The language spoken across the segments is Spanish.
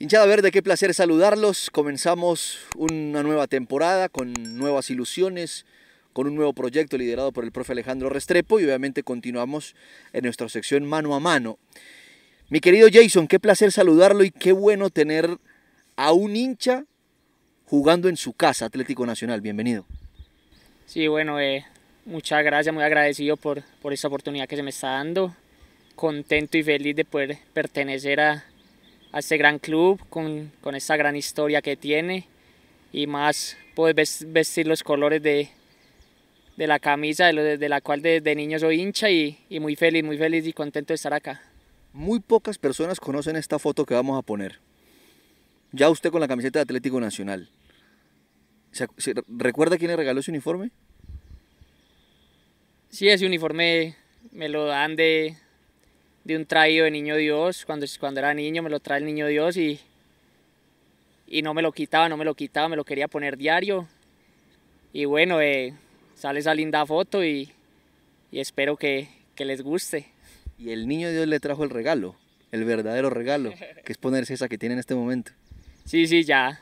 Hinchada Verde, qué placer saludarlos. Comenzamos una nueva temporada con nuevas ilusiones, con un nuevo proyecto liderado por el profe Alejandro Restrepo y obviamente continuamos en nuestra sección mano a mano. Mi querido Jason, qué placer saludarlo y qué bueno tener a un hincha jugando en su casa, Atlético Nacional. Bienvenido. Sí, bueno, eh, muchas gracias, muy agradecido por, por esta oportunidad que se me está dando. Contento y feliz de poder pertenecer a, a ese gran club con, con esta gran historia que tiene y más puedes vestir los colores de, la camisa de, la cual desde niño soy hincha y, muy feliz, muy feliz y contento de estar acá. Muy pocas personas conocen esta foto que vamos a poner. Ya usted con la camiseta de Atlético Nacional. recuerda quién le regaló ese uniforme? Sí, ese uniforme me lo dan de, de un traído de niño Dios. Cuando, cuando era niño me lo trae el niño Dios y, y no me lo quitaba, no me lo quitaba, me lo quería poner diario. Y bueno, eh, sale esa linda foto y, y espero que, que, les guste. Y el niño Dios le trajo el regalo, el verdadero regalo, que es ponerse esa que tiene en este momento. Sí, sí, ya.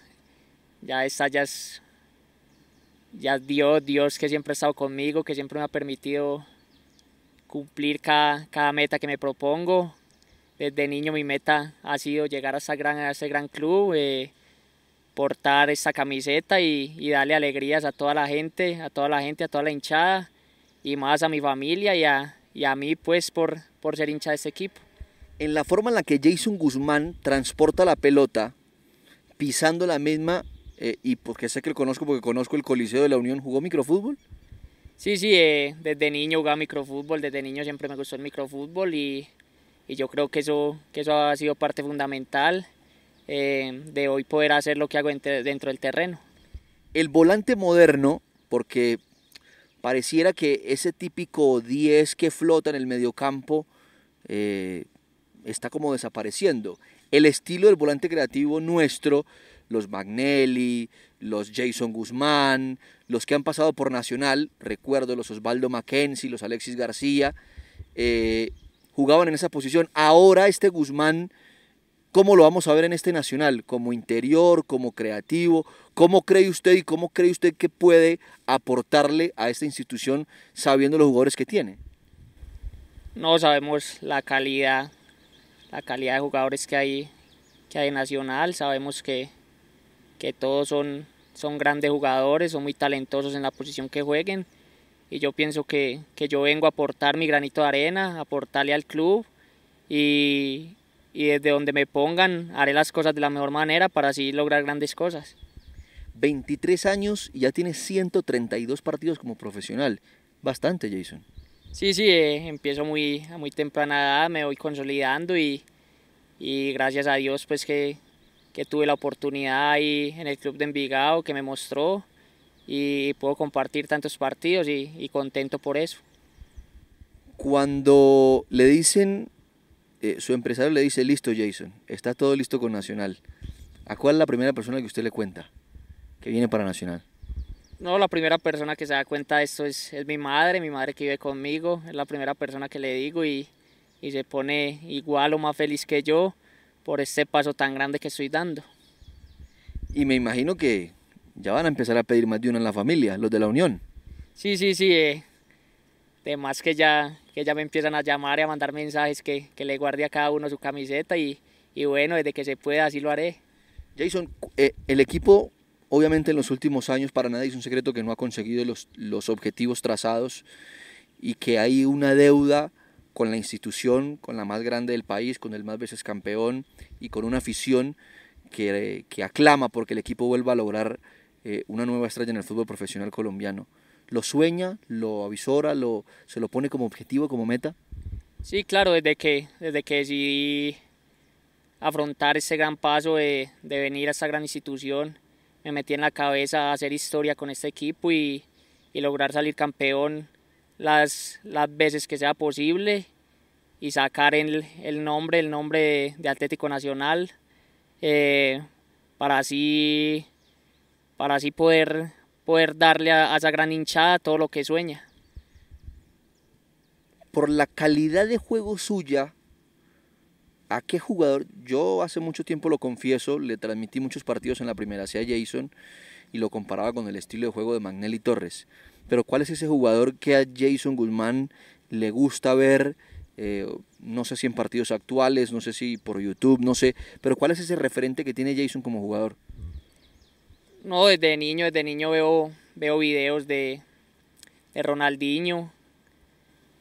Ya esa ya es. Ya Dios, Dios que siempre ha estado conmigo, que siempre me ha permitido cumplir cada, meta que me propongo. Desde niño mi meta ha sido llegar a, esa gran, a ese gran club, eh, portar esta camiseta y, darle alegrías a toda la gente, a toda la gente, a toda la hinchada y más a mi familia y a, y a mí pues por, por ser hincha de este equipo. En la forma en la que Jason Guzmán transporta la pelota, pisando la misma, eh, y porque sé que lo conozco porque conozco el Coliseo de la Unión, ¿jugó microfútbol? Sí, sí, eh, desde niño jugaba microfútbol, desde niño siempre me gustó el microfútbol y, yo creo que eso, que eso ha sido parte fundamental eh, de hoy poder hacer lo que hago dentro del terreno. El volante moderno, porque pareciera que ese típico 10 que flota en el mediocampo eh, está como desapareciendo. El estilo del volante creativo nuestro los Magnelli, los Jason Guzmán, los que han pasado por Nacional, recuerdo los Osvaldo Mackenzie, los Alexis García, eh, jugaban en esa posición. Ahora este Guzmán, ¿cómo lo vamos a ver en este Nacional? Como interior, como creativo, ¿cómo cree usted y cómo cree usted que puede aportarle a esta institución sabiendo los jugadores que tiene? No sabemos la calidad, la calidad de jugadores que hay, que hay en Nacional, sabemos que que todos son, son grandes jugadores, son muy talentosos en la posición que jueguen y yo pienso que, que yo vengo a aportar mi granito de arena, a aportarle al club y, y desde donde me pongan haré las cosas de la mejor manera para así lograr grandes cosas. 23 años y ya tienes 132 partidos como profesional. Bastante, Jason. Sí, sí, eh, empiezo muy, a muy temprana edad, me voy consolidando y, y gracias a Dios pues que, que tuve la oportunidad ahí en el club de Envigado que me mostró y puedo compartir tantos partidos y, contento por eso. Cuando le dicen, eh, su empresario le dice, listo Jason, está todo listo con Nacional, ¿a cuál es la primera persona que usted le cuenta que viene para Nacional? No, la primera persona que se da cuenta de esto es, mi madre, mi madre que vive conmigo, es la primera persona que le digo y, y se pone igual o más feliz que yo por este paso tan grande que estoy dando. Y me imagino que ya van a empezar a pedir más de uno en la familia, los de la Unión. Sí, sí, sí. Eh. De más que ya, que ya me empiezan a llamar y a mandar mensajes que, le guarde a cada uno su camiseta y, y, bueno, desde que se pueda así lo haré. Jason, eh, el equipo obviamente en los últimos años para nadie es un secreto que no ha conseguido los, los objetivos trazados y que hay una deuda con la institución, con la más grande del país, con el más veces campeón y con una afición que, aclama porque el equipo vuelva a lograr eh, una nueva estrella en el fútbol profesional colombiano. ¿Lo sueña, lo avisora, lo, se lo pone como objetivo, como meta? Sí, claro, desde que, desde que decidí afrontar ese gran paso de, de venir a esta gran institución, me metí en la cabeza a hacer historia con este equipo y, y lograr salir campeón las, veces que sea posible y sacar el, nombre, el nombre de, Atlético Nacional, eh, para, así, para así poder, poder darle a, esa gran hinchada todo lo que sueña. Por la calidad de juego suya, ¿a qué jugador? Yo hace mucho tiempo lo confieso, le transmití muchos partidos en la primera, a Jason, y lo comparaba con el estilo de juego de Magnelli Torres pero ¿cuál es ese jugador que a Jason Guzmán le gusta ver? Eh, no sé si en partidos actuales, no sé si por YouTube, no sé, pero ¿cuál es ese referente que tiene Jason como jugador? No, desde niño, desde niño veo, veo videos de, Ronaldinho,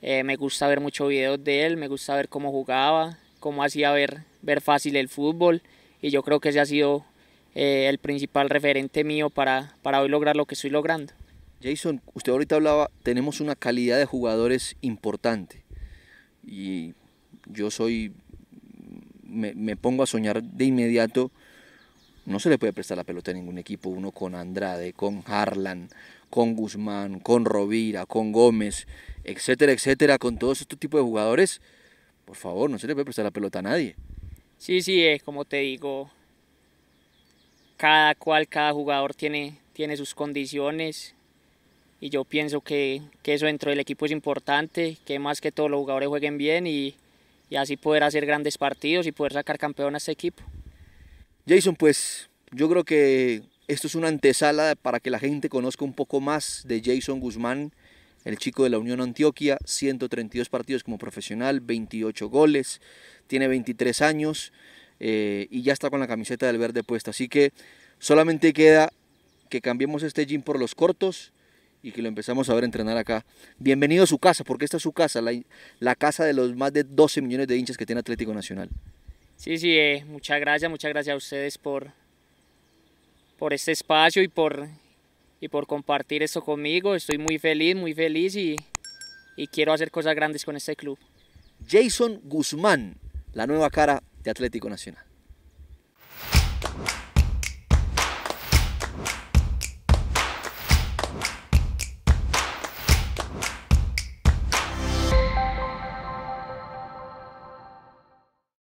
eh, me gusta ver muchos videos de él, me gusta ver cómo jugaba, cómo hacía ver, ver fácil el fútbol y yo creo que ese ha sido eh, el principal referente mío para, para hoy lograr lo que estoy logrando. Jason, usted ahorita hablaba, tenemos una calidad de jugadores importante. Y yo soy, me, pongo a soñar de inmediato. No se le puede prestar la pelota a ningún equipo, uno con Andrade, con Harlan, con Guzmán, con Rovira, con Gómez, etcétera, etcétera, con todos estos tipos de jugadores. Por favor, no se le puede prestar la pelota a nadie. Sí, sí, es como te digo, cada cual, cada jugador tiene, tiene sus condiciones y yo pienso que, eso dentro del equipo es importante, que más que todos los jugadores jueguen bien y, así poder hacer grandes partidos y poder sacar campeón a este equipo. Jason, pues yo creo que esto es una antesala para que la gente conozca un poco más de Jason Guzmán, el chico de la Unión Antioquia, 132 partidos como profesional, 28 goles, tiene 23 años eh, y ya está con la camiseta del verde puesta. Así que solamente queda que cambiemos este gym por los cortos y que lo empezamos a ver entrenar acá. Bienvenido a su casa, porque esta es su casa, la, casa de los más de 12 millones de hinchas que tiene Atlético Nacional. Sí, sí, eh, muchas gracias, muchas gracias a ustedes por, por este espacio y por, y por compartir esto conmigo. Estoy muy feliz, muy feliz y, y quiero hacer cosas grandes con este club. Jason Guzmán, la nueva cara de Atlético Nacional.